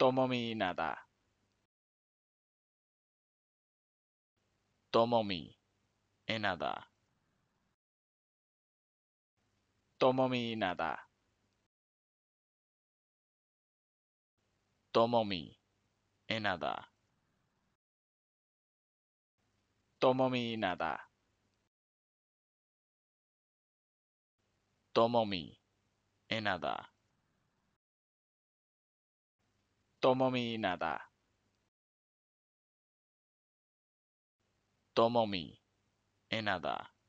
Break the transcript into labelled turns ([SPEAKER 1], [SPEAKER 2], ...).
[SPEAKER 1] Tomo mi nada. Tomo mi enada. Tomo mi nada. Tomo mi enada. Tomo mi nada. Tomo enada. Tomomi nada. Tomomi nada.